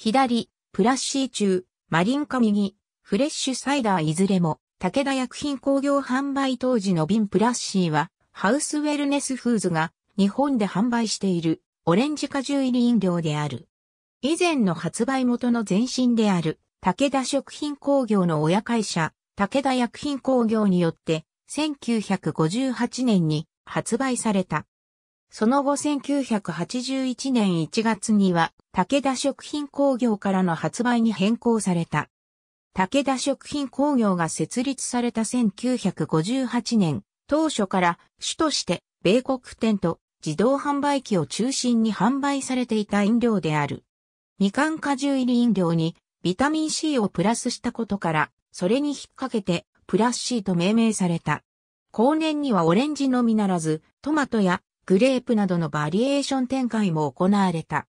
左、プラッシー中、マリンカ右、フレッシュサイダーいずれも、武田薬品工業販売当時の瓶プラッシーは、ハウスウェルネスフーズが日本で販売しているオレンジ果汁入り飲料である。以前の発売元の前身である武田食品工業の親会社、武田薬品工業によって1958年に発売された。その後1981年1月には武田食品工業からの発売に変更された。武田食品工業が設立された1958年、当初から主として米国店と自動販売機を中心に販売されていた飲料である。みかん果汁入り飲料にビタミン C をプラスしたことから、それに引っ掛けてプラス C と命名された。後年にはオレンジのみならず、トマトやグレープなどのバリエーション展開も行われた。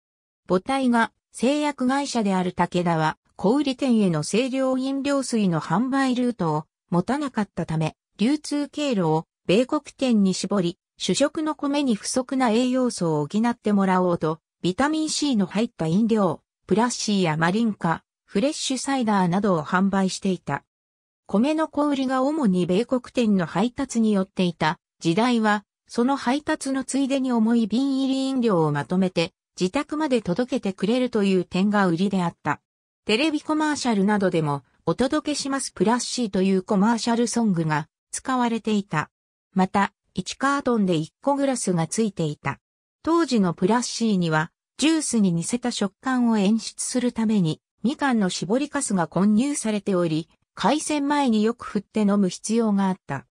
母体が製薬会社である武田は小売店への清涼飲料水の販売ルートを持たなかったため、流通経路を米国店に絞り、主食の米に不足な栄養素を補ってもらおうと、ビタミン C の入った飲料、プラッシーやマリンカ、フレッシュサイダーなどを販売していた。米の小売りが主に米国店の配達によっていた時代は、その配達のついでに重い瓶入り飲料をまとめて自宅まで届けてくれるという点が売りであった。テレビコマーシャルなどでも、お届けしますプラッシーというコマーシャルソングが使われていた。また、1カートンで1個グラスがついていた。当時のプラッシーには、ジュースに似せた食感を演出するために、みかんの絞りかすが混入されており、海鮮前によく振って飲む必要があった。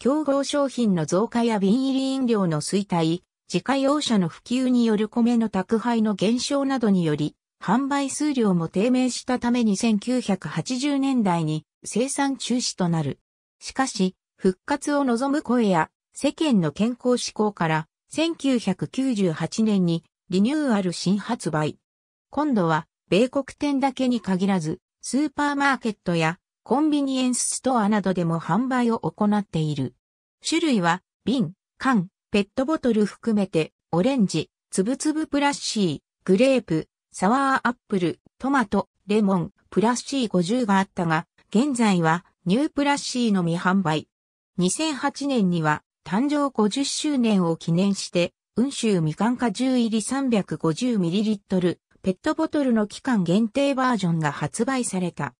競合商品の増加や瓶入り飲料の衰退、自家用車の普及による米の宅配の減少などにより、販売数量も低迷したために1980年代に生産中止となる。しかし、復活を望む声や世間の健康志向から1998年にリニューアル新発売。今度は米国店だけに限らずスーパーマーケットやコンビニエンスストアなどでも販売を行っている。種類は瓶、缶、ペットボトル含めて、オレンジ、つぶつぶプラッシー、グレープ、サワーアップル、トマト、レモン、プラッシー50があったが、現在はニュープラッシーのみ販売。2008年には誕生50周年を記念して、温州みかん果汁入り 350ml ペットボトルの期間限定バージョンが発売された。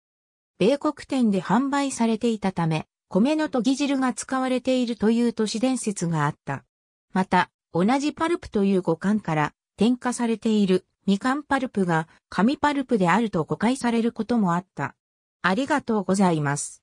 米国店で販売されていたため、米のとぎ汁が使われているという都市伝説があった。また、同じパルプという五感から添加されているみかんパルプが紙パルプであると誤解されることもあった。ありがとうございます。